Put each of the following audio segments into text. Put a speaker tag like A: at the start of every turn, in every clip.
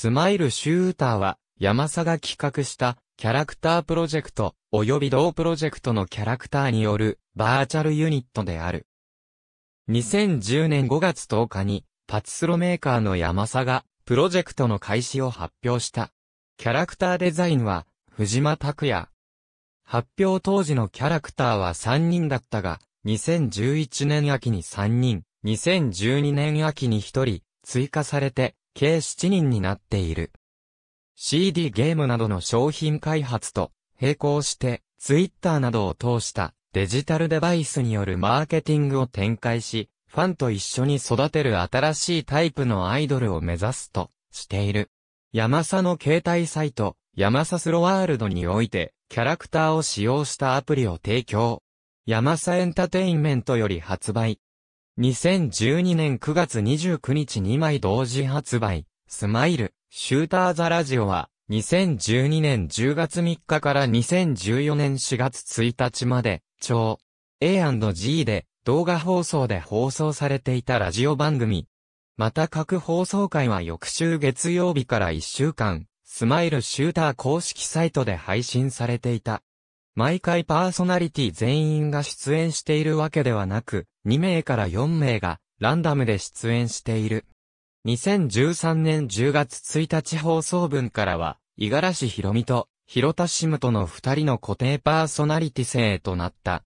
A: スマイルシューターは、ヤマサが企画した、キャラクタープロジェクト、及び同プロジェクトのキャラクターによる、バーチャルユニットである。2010年5月10日に、パチスロメーカーのヤマサが、プロジェクトの開始を発表した。キャラクターデザインは、藤間拓也。発表当時のキャラクターは3人だったが、2011年秋に3人、2012年秋に1人、追加されて、計7人になっている。CD ゲームなどの商品開発と並行して Twitter などを通したデジタルデバイスによるマーケティングを展開し、ファンと一緒に育てる新しいタイプのアイドルを目指すとしている。ヤマサの携帯サイト、ヤマサスロワールドにおいて、キャラクターを使用したアプリを提供。ヤマサエンタテインメントより発売。2012年9月29日2枚同時発売、スマイル、シューターザラジオは、2012年10月3日から2014年4月1日まで、超 A&G で動画放送で放送されていたラジオ番組。また各放送回は翌週月曜日から1週間、スマイルシューター公式サイトで配信されていた。毎回パーソナリティ全員が出演しているわけではなく、2名から4名がランダムで出演している。2013年10月1日放送分からは、五十嵐博美と、広田しむとの二人の固定パーソナリティ制となった。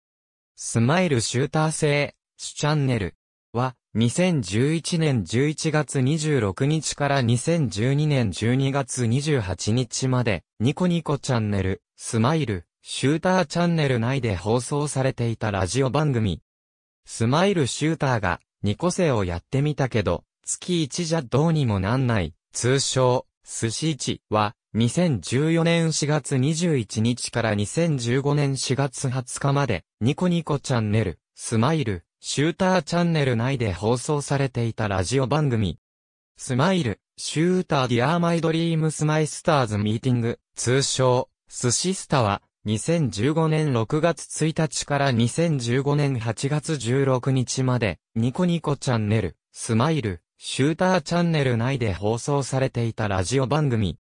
A: スマイルシューター制、主チャンネルは、2011年11月26日から2012年12月28日まで、ニコニコチャンネル、スマイル、シューターチャンネル内で放送されていたラジオ番組。スマイルシューターが、ニコセをやってみたけど、月1じゃどうにもなんない、通称、寿司1は、2014年4月21日から2015年4月20日まで、ニコニコチャンネル、スマイル、シューターチャンネル内で放送されていたラジオ番組。スマイル、シューターディアーマイドリームスマイスターズミーティング、通称、寿司スタは、2015年6月1日から2015年8月16日まで、ニコニコチャンネル、スマイル、シューターチャンネル内で放送されていたラジオ番組。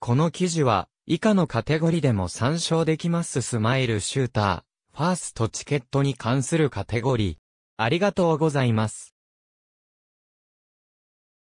A: この記事は、以下のカテゴリでも参照できますスマイルシューター、ファーストチケットに関するカテゴリー。ありがとうございます。